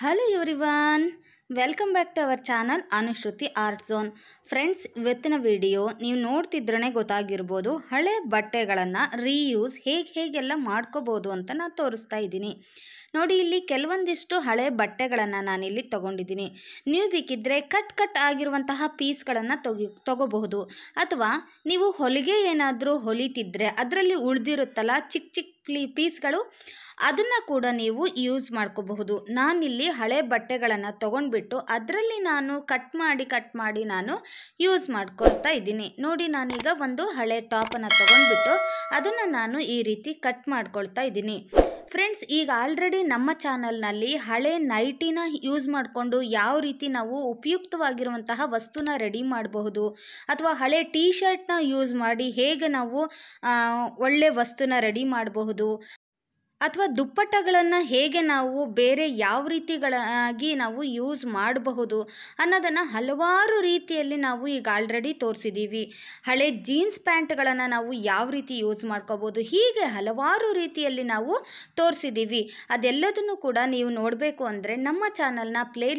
hello everyone welcome back to our channel Anushruti art zone friends ಇವತ್ತಿನ video ನೀವು ನೋಡ್ತಿದ್ರೇ ಗೊತ್ತಾಗಿರ್ಬೋದು ಹಳೆ ಬಟ್ಟೆಗಳನ್ನು ರೀಯೂಸ್ ಹೇಗೆ ಹೇಗೆಲ್ಲ ಮಾಡ್ಕೋಬೋದು ಅಂತ ನಾನು ತೋರಿಸ್ತಾ ಇದ್ದೀನಿ ನೋಡಿ ಇಲ್ಲಿ ಕೆಲವೊಂದಿಷ್ಟು ಹಳೆ ಬಟ್ಟೆಗಳನ್ನು ನಾನಿಲ್ಲಿ ತೊಗೊಂಡಿದ್ದೀನಿ ನೀವು ಬೇಕಿದ್ದರೆ ಕಟ್ ಕಟ್ ಆಗಿರುವಂತಹ ಪೀಸ್ಗಳನ್ನು ತೊಗಿ ತೊಗೋಬಹುದು ಅಥವಾ ನೀವು ಹೊಲಿಗೆ ಏನಾದರೂ ಹೊಲಿತಿದ್ರೆ ಅದರಲ್ಲಿ ಉಳಿದಿರುತ್ತಲ್ಲ ಚಿಕ್ಕ ಚಿಕ್ಕ ಕ್ಲೀ ಪೀಸ್ಗಳು ಅದನ್ನು ಕೂಡ ನೀವು ಯೂಸ್ ಮಾಡ್ಕೋಬಹುದು ನಾನಿಲ್ಲಿ ಹಳೆ ಬಟ್ಟೆಗಳನ್ನು ತೊಗೊಂಡ್ಬಿಟ್ಟು ಅದರಲ್ಲಿ ನಾನು ಕಟ್ ಮಾಡಿ ಕಟ್ ಮಾಡಿ ನಾನು ಯೂಸ್ ಮಾಡ್ಕೊಳ್ತಾ ಇದ್ದೀನಿ ನೋಡಿ ನಾನೀಗ ಒಂದು ಹಳೆ ಟಾಪನ್ನು ತೊಗೊಂಡ್ಬಿಟ್ಟು ಅದನ್ನು ನಾನು ಈ ರೀತಿ ಕಟ್ ಮಾಡ್ಕೊಳ್ತಾ ಇದ್ದೀನಿ ಫ್ರೆಂಡ್ಸ್ ಈಗ ಆಲ್ರೆಡಿ ನಮ್ಮ ಚಾನಲ್ನಲ್ಲಿ ಹಳೆ ನೈಟಿನ ಯೂಸ್ ಮಾಡಿಕೊಂಡು ಯಾವ ರೀತಿ ನಾವು ಉಪಯುಕ್ತವಾಗಿರುವಂತಹ ವಸ್ತುನ ರೆಡಿ ಮಾಡಬಹುದು ಅಥವಾ ಹಳೆ ಟೀ ಶರ್ಟ್ನ ಯೂಸ್ ಮಾಡಿ ಹೇಗೆ ನಾವು ಒಳ್ಳೆ ವಸ್ತುನ ರೆಡಿ ಮಾಡಬಹುದು ಅಥವಾ ದುಪ್ಪಟ್ಟಗಳನ್ನು ಹೇಗೆ ನಾವು ಬೇರೆ ಯಾವ ರೀತಿಗಳಾಗಿ ನಾವು ಯೂಸ್ ಮಾಡಬಹುದು ಅನ್ನೋದನ್ನು ಹಲವಾರು ರೀತಿಯಲ್ಲಿ ನಾವು ಈಗ ಆಲ್ರೆಡಿ ತೋರಿಸಿದ್ದೀವಿ ಹಳೆ ಜೀನ್ಸ್ ಪ್ಯಾಂಟ್ಗಳನ್ನು ನಾವು ಯಾವ ರೀತಿ ಯೂಸ್ ಮಾಡ್ಕೋಬೋದು ಹೀಗೆ ಹಲವಾರು ರೀತಿಯಲ್ಲಿ ನಾವು ತೋರಿಸಿದ್ದೀವಿ ಅದೆಲ್ಲದನ್ನು ಕೂಡ ನೀವು ನೋಡಬೇಕು ಅಂದರೆ ನಮ್ಮ ಚಾನಲ್ನ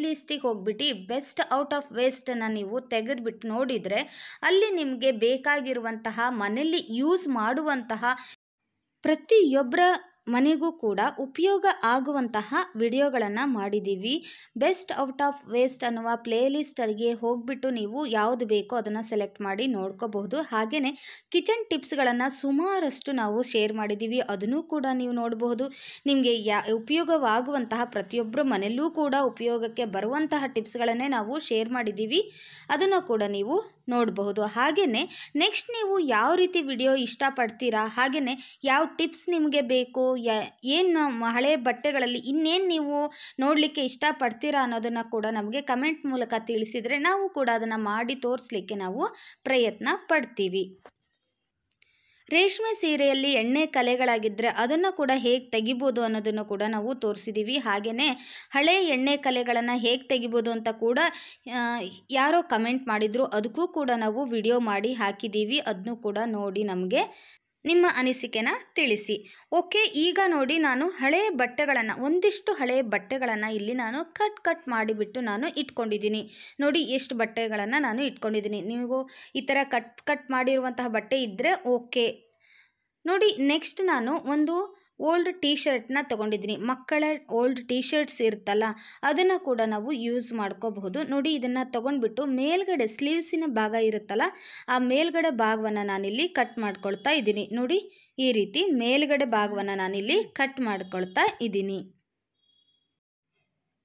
ಲಿಸ್ಟಿಗೆ ಹೋಗ್ಬಿಟ್ಟು ಬೆಸ್ಟ್ ಔಟ್ ಆಫ್ ವೇಸ್ಟನ್ನು ನೀವು ತೆಗೆದುಬಿಟ್ಟು ನೋಡಿದರೆ ಅಲ್ಲಿ ನಿಮಗೆ ಬೇಕಾಗಿರುವಂತಹ ಮನೆಯಲ್ಲಿ ಯೂಸ್ ಮಾಡುವಂತಹ ಪ್ರತಿಯೊಬ್ಬರ ಮನೆಗೂ ಕೂಡ ಉಪಯೋಗ ಆಗುವಂತಹ ವಿಡಿಯೋಗಳನ್ನು ಮಾಡಿದ್ದೀವಿ ಬೆಸ್ಟ್ ಔಟ್ ಆಫ್ ವೇಸ್ಟ್ ಅನ್ನುವ ಪ್ಲೇಲಿಸ್ಟರಿಗೆ ಹೋಗಿಬಿಟ್ಟು ನೀವು ಯಾವುದು ಬೇಕೋ ಅದನ್ನು ಸೆಲೆಕ್ಟ್ ಮಾಡಿ ನೋಡ್ಕೋಬಹುದು ಹಾಗೆಯೇ ಕಿಚನ್ ಟಿಪ್ಸ್ಗಳನ್ನು ಸುಮಾರಷ್ಟು ನಾವು ಶೇರ್ ಮಾಡಿದ್ದೀವಿ ಅದನ್ನು ಕೂಡ ನೀವು ನೋಡಬಹುದು ನಿಮಗೆ ಯಾ ಉಪಯೋಗವಾಗುವಂತಹ ಪ್ರತಿಯೊಬ್ಬರ ಮನೆಯಲ್ಲೂ ಕೂಡ ಉಪಯೋಗಕ್ಕೆ ಬರುವಂತಹ ಟಿಪ್ಸ್ಗಳನ್ನೇ ನಾವು ಶೇರ್ ಮಾಡಿದ್ದೀವಿ ಅದನ್ನು ಕೂಡ ನೀವು ನೋಡಬಹುದು ಹಾಗೆಯೇ ನೆಕ್ಸ್ಟ್ ನೀವು ಯಾವ ರೀತಿ ವಿಡಿಯೋ ಇಷ್ಟಪಡ್ತೀರಾ ಹಾಗೆಯೇ ಯಾವ ಟಿಪ್ಸ್ ನಿಮಗೆ ಬೇಕು ಏನು ಹಳೆ ಬಟ್ಟೆಗಳಲ್ಲಿ ಇನ್ನೇನು ನೀವು ನೋಡಲಿಕ್ಕೆ ಇಷ್ಟಪಡ್ತೀರಾ ಅನ್ನೋದನ್ನು ಕೂಡ ನಮಗೆ ಕಮೆಂಟ್ ಮೂಲಕ ತಿಳಿಸಿದರೆ ನಾವು ಕೂಡ ಅದನ್ನು ಮಾಡಿ ತೋರಿಸಲಿಕ್ಕೆ ನಾವು ಪ್ರಯತ್ನ ಪಡ್ತೀವಿ ರೇಷ್ಮೆ ಸೀರೆಯಲ್ಲಿ ಎಣ್ಣೆ ಕಲೆಗಳಾಗಿದ್ದರೆ ಅದನ್ನು ಕೂಡ ಹೇಗೆ ತೆಗಿಬೋದು ಅನ್ನೋದನ್ನು ಕೂಡ ನಾವು ತೋರಿಸಿದ್ದೀವಿ ಹಾಗೆಯೇ ಹಳೆ ಎಣ್ಣೆ ಕಲೆಗಳನ್ನು ಹೇಗೆ ತೆಗಿಬೋದು ಅಂತ ಕೂಡ ಯಾರೋ ಕಮೆಂಟ್ ಮಾಡಿದ್ರು ಅದಕ್ಕೂ ಕೂಡ ನಾವು ವಿಡಿಯೋ ಮಾಡಿ ಹಾಕಿದ್ದೀವಿ ಅದನ್ನು ಕೂಡ ನೋಡಿ ನಮಗೆ ನಿಮ್ಮ ಅನಿಸಿಕೆನ ತಿಳಿಸಿ ಓಕೆ ಈಗ ನೋಡಿ ನಾನು ಹಳೆಯ ಬಟ್ಟೆಗಳನ್ನು ಒಂದಿಷ್ಟು ಹಳೆಯ ಬಟ್ಟೆಗಳನ್ನು ಇಲ್ಲಿ ನಾನು ಕಟ್ ಕಟ್ ಮಾಡಿಬಿಟ್ಟು ನಾನು ಇಟ್ಕೊಂಡಿದ್ದೀನಿ ನೋಡಿ ಎಷ್ಟು ಬಟ್ಟೆಗಳನ್ನು ನಾನು ಇಟ್ಕೊಂಡಿದ್ದೀನಿ ನೀವು ಈ ಥರ ಕಟ್ ಕಟ್ ಮಾಡಿರುವಂತಹ ಬಟ್ಟೆ ಇದ್ದರೆ ಓಕೆ ನೋಡಿ ನೆಕ್ಸ್ಟ್ ನಾನು ಒಂದು ಓಲ್ಡ್ ಟೀ ಶರ್ಟ್ನ ತೊಗೊಂಡಿದ್ದೀನಿ ಮಕ್ಕಳ ಓಲ್ಡ್ ಟೀ ಶರ್ಟ್ಸ್ ಇರುತ್ತಲ್ಲ ಅದನ್ನು ಕೂಡ ನಾವು ಯೂಸ್ ಮಾಡ್ಕೋಬಹುದು ನೋಡಿ ಇದನ್ನು ತೊಗೊಂಡ್ಬಿಟ್ಟು ಮೇಲ್ಗಡೆ ಸ್ಲೀವ್ಸಿನ ಭಾಗ ಇರುತ್ತಲ್ಲ ಆ ಮೇಲ್ಗಡೆ ಭಾಗವನ್ನು ನಾನಿಲ್ಲಿ ಕಟ್ ಮಾಡ್ಕೊಳ್ತಾ ಇದ್ದೀನಿ ನೋಡಿ ಈ ರೀತಿ ಮೇಲ್ಗಡೆ ಭಾಗವನ್ನು ನಾನಿಲ್ಲಿ ಕಟ್ ಮಾಡ್ಕೊಳ್ತಾ ಇದ್ದೀನಿ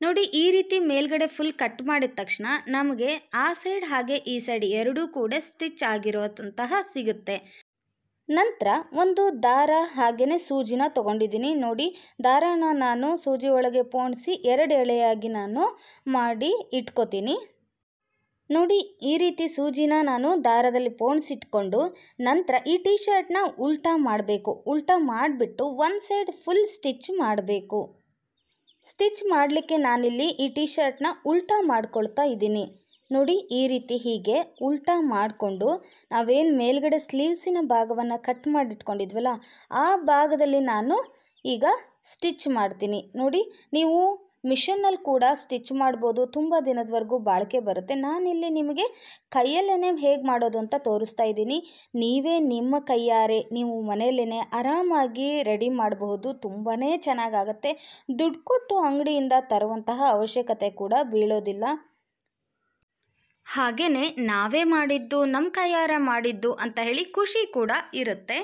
ನೋಡಿ ಈ ರೀತಿ ಮೇಲ್ಗಡೆ ಫುಲ್ ಕಟ್ ಮಾಡಿದ ತಕ್ಷಣ ನಮಗೆ ಆ ಸೈಡ್ ಹಾಗೆ ಈ ಸೈಡ್ ಎರಡೂ ಕೂಡ ಸ್ಟಿಚ್ ಆಗಿರೋಂತಹ ಸಿಗುತ್ತೆ ನಂತರ ಒಂದು ದಾರ ಹಾಗೆಯೇ ಸೂಜಿನ ತಗೊಂಡಿದ್ದೀನಿ ನೋಡಿ ದಾರನ ನಾನು ಸೂಜಿ ಒಳಗೆ ಪೋಣಿಸಿ ಎರಡು ಎಳೆಯಾಗಿ ನಾನು ಮಾಡಿ ಇಟ್ಕೋತೀನಿ ನೋಡಿ ಈ ರೀತಿ ಸೂಜಿನ ನಾನು ದಾರದಲ್ಲಿ ಪೋಣಿಸಿಟ್ಕೊಂಡು ನಂತರ ಈ ಟೀ ಶರ್ಟ್ನ ಉಲ್ಟಾ ಮಾಡಬೇಕು ಉಲ್ಟಾ ಮಾಡಿಬಿಟ್ಟು ಒನ್ ಸೈಡ್ ಫುಲ್ ಸ್ಟಿಚ್ ಮಾಡಬೇಕು ಸ್ಟಿಚ್ ಮಾಡಲಿಕ್ಕೆ ನಾನಿಲ್ಲಿ ಈ ಟೀ ಶರ್ಟ್ನ ಉಲ್ಟಾ ಮಾಡ್ಕೊಳ್ತಾ ಇದ್ದೀನಿ ನೋಡಿ ಈ ರೀತಿ ಹೀಗೆ ಉಲ್ಟಾ ಮಾಡಿಕೊಂಡು ನಾವೇನು ಮೇಲ್ಗಡೆ ಸ್ಲೀವ್ಸಿನ ಭಾಗವನ್ನು ಕಟ್ ಮಾಡಿಟ್ಕೊಂಡಿದ್ವಲ್ಲ ಆ ಭಾಗದಲ್ಲಿ ನಾನು ಈಗ ಸ್ಟಿಚ್ ಮಾಡ್ತೀನಿ ನೋಡಿ ನೀವು ಮಿಷನ್ನಲ್ಲಿ ಕೂಡ ಸ್ಟಿಚ್ ಮಾಡ್ಬೋದು ತುಂಬ ದಿನದವರೆಗೂ ಬಾಳಿಕೆ ಬರುತ್ತೆ ನಾನಿಲ್ಲಿ ನಿಮಗೆ ಕೈಯಲ್ಲೇ ಹೇಗೆ ಮಾಡೋದು ಅಂತ ತೋರಿಸ್ತಾ ಇದ್ದೀನಿ ನೀವೇ ನಿಮ್ಮ ಕೈಯಾರೆ ನೀವು ಮನೆಯಲ್ಲೇ ಆರಾಮಾಗಿ ರೆಡಿ ಮಾಡಬಹುದು ತುಂಬಾ ಚೆನ್ನಾಗಾಗತ್ತೆ ದುಡ್ಡು ಕೊಟ್ಟು ಅಂಗಡಿಯಿಂದ ತರುವಂತಹ ಅವಶ್ಯಕತೆ ಕೂಡ ಬೀಳೋದಿಲ್ಲ ಹಾಗೆಯೇ ನಾವೇ ಮಾಡಿದ್ದು ನಮ್ಮ ಕೈಯಾರ ಮಾಡಿದ್ದು ಅಂತ ಹೇಳಿ ಖುಷಿ ಕೂಡ ಇರುತ್ತೆ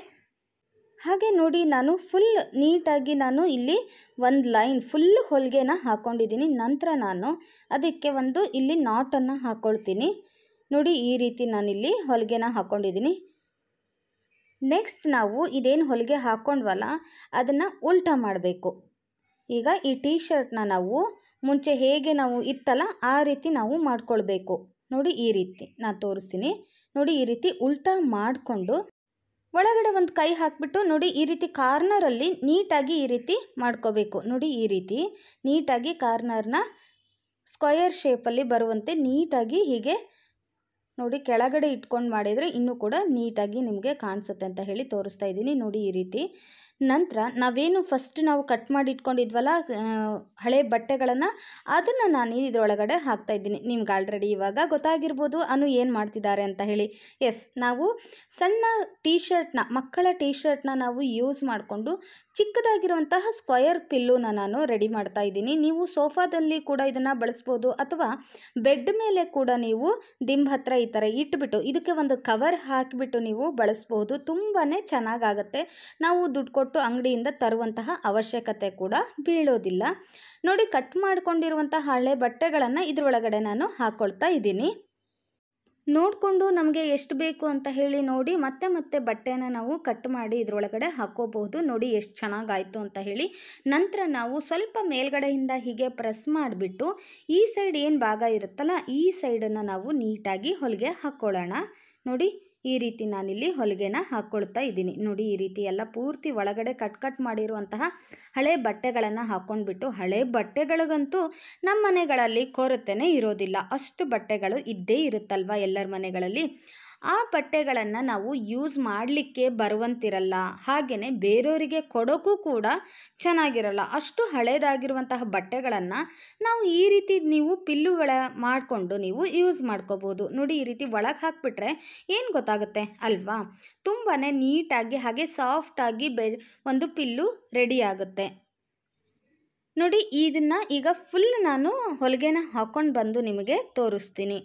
ಹಾಗೆ ನೋಡಿ ನಾನು ಫುಲ್ ನೀಟಾಗಿ ನಾನು ಇಲ್ಲಿ ಒಂದು ಲೈನ್ ಫುಲ್ ಹೊಲಿಗೆನ ಹಾಕ್ಕೊಂಡಿದ್ದೀನಿ ನಂತರ ನಾನು ಅದಕ್ಕೆ ಒಂದು ಇಲ್ಲಿ ನಾಟನ್ನು ಹಾಕ್ಕೊಳ್ತೀನಿ ನೋಡಿ ಈ ರೀತಿ ನಾನಿಲ್ಲಿ ಹೊಲಿಗೆನ ಹಾಕ್ಕೊಂಡಿದ್ದೀನಿ ನೆಕ್ಸ್ಟ್ ನಾವು ಇದೇನು ಹೊಲಿಗೆ ಹಾಕ್ಕೊಂಡ್ವಲ್ಲ ಅದನ್ನು ಉಲ್ಟಾ ಮಾಡಬೇಕು ಈಗ ಈ ಟೀ ಶರ್ಟ್ನ ನಾವು ಮುಂಚೆ ಹೇಗೆ ನಾವು ಇತ್ತಲ್ಲ ಆ ರೀತಿ ನಾವು ಮಾಡಿಕೊಳ್ಬೇಕು ನೋಡಿ ಈ ರೀತಿ ನಾನು ತೋರಿಸ್ತೀನಿ ನೋಡಿ ಈ ರೀತಿ ಉಲ್ಟಾ ಮಾಡಿಕೊಂಡು ಒಳಗಡೆ ಒಂದು ಕೈ ಹಾಕ್ಬಿಟ್ಟು ನೋಡಿ ಈ ರೀತಿ ಕಾರ್ನರಲ್ಲಿ ನೀಟಾಗಿ ಈ ರೀತಿ ಮಾಡ್ಕೋಬೇಕು ನೋಡಿ ಈ ರೀತಿ ನೀಟಾಗಿ ಕಾರ್ನರ್ನ ಸ್ಕ್ವಯರ್ ಶೇಪಲ್ಲಿ ಬರುವಂತೆ ನೀಟಾಗಿ ಹೀಗೆ ನೋಡಿ ಕೆಳಗಡೆ ಇಟ್ಕೊಂಡು ಮಾಡಿದರೆ ಇನ್ನೂ ಕೂಡ ನೀಟಾಗಿ ನಿಮಗೆ ಕಾಣಿಸುತ್ತೆ ಅಂತ ಹೇಳಿ ತೋರಿಸ್ತಾ ಇದ್ದೀನಿ ನೋಡಿ ಈ ರೀತಿ ನಂತರ ನಾವೇನು ಫಸ್ಟ್ ನಾವು ಕಟ್ ಮಾಡಿ ಇಟ್ಕೊಂಡಿದ್ವಲ್ಲ ಹಳೆ ಬಟ್ಟೆಗಳನ್ನು ಅದನ್ನು ನಾನು ಇದರೊಳಗಡೆ ಹಾಕ್ತಾ ಇದ್ದೀನಿ ನಿಮ್ಗೆ ಆಲ್ರೆಡಿ ಇವಾಗ ಗೊತ್ತಾಗಿರ್ಬೋದು ಅನು ಏನು ಮಾಡ್ತಿದ್ದಾರೆ ಅಂತ ಹೇಳಿ ಎಸ್ ನಾವು ಸಣ್ಣ ಟೀ ಶರ್ಟ್ನ ಮಕ್ಕಳ ಟೀ ಶರ್ಟ್ನ ನಾವು ಯೂಸ್ ಮಾಡಿಕೊಂಡು ಚಿಕ್ಕದಾಗಿರುವಂತಹ ಸ್ಕ್ವಯರ್ ಪಿಲ್ಲೂನ ನಾನು ರೆಡಿ ಮಾಡ್ತಾ ಇದ್ದೀನಿ ನೀವು ಸೋಫಾದಲ್ಲಿ ಕೂಡ ಇದನ್ನು ಬಳಸ್ಬೋದು ಅಥವಾ ಬೆಡ್ ಮೇಲೆ ಕೂಡ ನೀವು ದಿಂಬ ಹತ್ರ ಈ ಥರ ಇಟ್ಬಿಟ್ಟು ಇದಕ್ಕೆ ಒಂದು ಕವರ್ ಹಾಕಿಬಿಟ್ಟು ನೀವು ಬಳಸ್ಬೋದು ತುಂಬಾ ಚೆನ್ನಾಗಾಗತ್ತೆ ನಾವು ದುಡ್ಡು ಕೊಟ್ಟು ಕೊಟ್ಟು ಅಂಗಡಿಯಿಂದ ತರುವಂತಹ ಅವಶ್ಯಕತೆ ಕೂಡ ಬೀಳೋದಿಲ್ಲ ನೋಡಿ ಕಟ್ ಮಾಡಿಕೊಂಡಿರುವಂಥ ಹಳೆ ಬಟ್ಟೆಗಳನ್ನು ಇದರೊಳಗಡೆ ನಾನು ಹಾಕ್ಕೊಳ್ತಾ ಇದ್ದೀನಿ ನೋಡಿಕೊಂಡು ನಮಗೆ ಎಷ್ಟು ಬೇಕು ಅಂತ ಹೇಳಿ ನೋಡಿ ಮತ್ತೆ ಮತ್ತೆ ಬಟ್ಟೆನ ನಾವು ಕಟ್ ಮಾಡಿ ಇದರೊಳಗಡೆ ಹಾಕೋಬಹುದು ನೋಡಿ ಎಷ್ಟು ಚೆನ್ನಾಗಾಯಿತು ಅಂತ ಹೇಳಿ ನಂತರ ನಾವು ಸ್ವಲ್ಪ ಮೇಲ್ಗಡೆಯಿಂದ ಹೀಗೆ ಪ್ರೆಸ್ ಮಾಡಿಬಿಟ್ಟು ಈ ಸೈಡ್ ಏನು ಭಾಗ ಇರುತ್ತಲ್ಲ ಈ ಸೈಡನ್ನು ನಾವು ನೀಟಾಗಿ ಹೊಲಿಗೆ ಹಾಕ್ಕೊಳ್ಳೋಣ ನೋಡಿ ಈ ರೀತಿ ನಾನಿಲ್ಲಿ ಹೊಲಿಗೆನ ಹಾಕ್ಕೊಳ್ತಾ ಇದ್ದೀನಿ ನೋಡಿ ಈ ರೀತಿ ಎಲ್ಲ ಪೂರ್ತಿ ಒಳಗಡೆ ಕಟ್ ಕಟ್ ಮಾಡಿರುವಂತಹ ಹಳೆ ಬಟ್ಟೆಗಳನ್ನು ಹಾಕ್ಕೊಂಡ್ಬಿಟ್ಟು ಹಳೆ ಬಟ್ಟೆಗಳಿಗಂತೂ ನಮ್ಮ ಮನೆಗಳಲ್ಲಿ ಕೊರತೆನೇ ಇರೋದಿಲ್ಲ ಅಷ್ಟು ಬಟ್ಟೆಗಳು ಇದ್ದೇ ಇರುತ್ತಲ್ವ ಎಲ್ಲರ ಮನೆಗಳಲ್ಲಿ ಆ ಬಟ್ಟೆಗಳನ್ನು ನಾವು ಯೂಸ್ ಮಾಡಲಿಕ್ಕೆ ಬರುವಂತಿರಲ್ಲ ಹಾಗೆಯೇ ಬೇರೆಯವರಿಗೆ ಕೊಡೋಕ್ಕೂ ಕೂಡ ಚೆನ್ನಾಗಿರಲ್ಲ ಅಷ್ಟು ಹಳೇದಾಗಿರುವಂತಹ ಬಟ್ಟೆಗಳನ್ನು ನಾವು ಈ ರೀತಿ ನೀವು ಪಿಲ್ಲುಗಳ ಮಾಡಿಕೊಂಡು ನೀವು ಯೂಸ್ ಮಾಡ್ಕೋಬೋದು ನೋಡಿ ಈ ರೀತಿ ಒಳಗೆ ಹಾಕಿಬಿಟ್ರೆ ಏನು ಗೊತ್ತಾಗುತ್ತೆ ಅಲ್ವಾ ತುಂಬಾ ನೀಟಾಗಿ ಹಾಗೆ ಸಾಫ್ಟಾಗಿ ಬೆ ಒಂದು ಪಿಲ್ಲು ರೆಡಿ ಆಗುತ್ತೆ ನೋಡಿ ಇದನ್ನು ಈಗ ಫುಲ್ ನಾನು ಹೊಲಿಗೆನ ಹಾಕ್ಕೊಂಡು ಬಂದು ನಿಮಗೆ ತೋರಿಸ್ತೀನಿ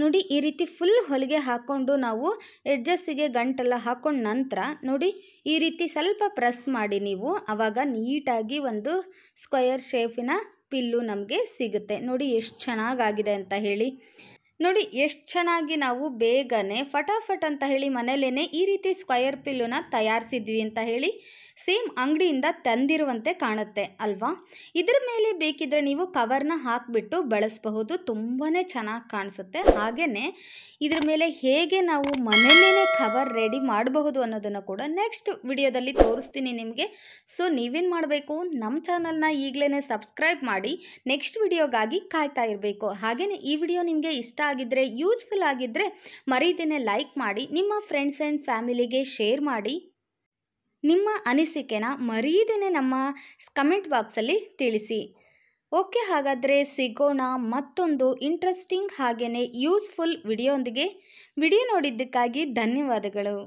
ನೋಡಿ ಈ ರೀತಿ ಫುಲ್ ಹೊಲಿಗೆ ಹಾಕ್ಕೊಂಡು ನಾವು ಎಡ್ಜಸ್ಸಿಗೆ ಗಂಟೆಲ್ಲ ಹಾಕೊಂಡ ನಂತರ ನೋಡಿ ಈ ರೀತಿ ಸ್ವಲ್ಪ ಪ್ರೆಸ್ ಮಾಡಿ ನೀವು ಆವಾಗ ನೀಟಾಗಿ ಒಂದು ಸ್ಕ್ವಯರ್ ಶೇಪಿನ ಪಿಲ್ಲು ನಮಗೆ ಸಿಗುತ್ತೆ ನೋಡಿ ಎಷ್ಟು ಚೆನ್ನಾಗಾಗಿದೆ ಅಂತ ಹೇಳಿ ನೋಡಿ ಎಷ್ಟು ಚೆನ್ನಾಗಿ ನಾವು ಬೇಗನೆ ಫಟಾಫಟ್ ಅಂತ ಹೇಳಿ ಮನೇಲೇ ಈ ರೀತಿ ಸ್ಕ್ವಯರ್ ಪಿಲ್ಲುನ ತಯಾರಿಸಿದ್ವಿ ಅಂತ ಹೇಳಿ ಸೇಮ್ ಅಂಗಡಿಯಿಂದ ತಂದಿರುವಂತೆ ಕಾಣುತ್ತೆ ಅಲ್ವಾ ಇದ್ರ ಮೇಲೆ ಬೇಕಿದ್ರೆ ನೀವು ಕವರ್ನ ಹಾಕಿಬಿಟ್ಟು ಬಳಸಬಹುದು ತುಂಬಾ ಚೆನ್ನಾಗಿ ಕಾಣಿಸುತ್ತೆ ಹಾಗೆಯೇ ಇದ್ರ ಮೇಲೆ ಹೇಗೆ ನಾವು ಮನೆಯಲ್ಲೇ ಕವರ್ ರೆಡಿ ಮಾಡಬಹುದು ಅನ್ನೋದನ್ನು ಕೂಡ ನೆಕ್ಸ್ಟ್ ವಿಡಿಯೋದಲ್ಲಿ ತೋರಿಸ್ತೀನಿ ನಿಮಗೆ ಸೊ ನೀವೇನು ಮಾಡಬೇಕು ನಮ್ಮ ಚಾನಲ್ನ ಈಗಲೇ ಸಬ್ಸ್ಕ್ರೈಬ್ ಮಾಡಿ ನೆಕ್ಸ್ಟ್ ವಿಡಿಯೋಗಾಗಿ ಕಾಯ್ತಾ ಇರಬೇಕು ಹಾಗೆಯೇ ಈ ವಿಡಿಯೋ ನಿಮಗೆ ಇಷ್ಟ ಆಗಿದ್ದರೆ ಯೂಸ್ಫುಲ್ ಆಗಿದ್ದರೆ ಮರೀದಿನೇ ಲೈಕ್ ಮಾಡಿ ನಿಮ್ಮ ಫ್ರೆಂಡ್ಸ್ ಆ್ಯಂಡ್ ಫ್ಯಾಮಿಲಿಗೆ ಶೇರ್ ಮಾಡಿ ನಿಮ್ಮ ಅನಿಸಿಕೆನ ಮರೀದೇನೆ ನಮ್ಮ ಕಮೆಂಟ್ ಬಾಕ್ಸಲ್ಲಿ ತಿಳಿಸಿ ಓಕೆ ಹಾಗಾದರೆ ಸಿಗೋಣ ಮತ್ತೊಂದು ಇಂಟ್ರೆಸ್ಟಿಂಗ್ ಹಾಗೆಯೇ ಯೂಸ್ಫುಲ್ ವಿಡಿಯೋಂದಿಗೆ ವಿಡಿಯೋ ನೋಡಿದ್ದಕ್ಕಾಗಿ ಧನ್ಯವಾದಗಳು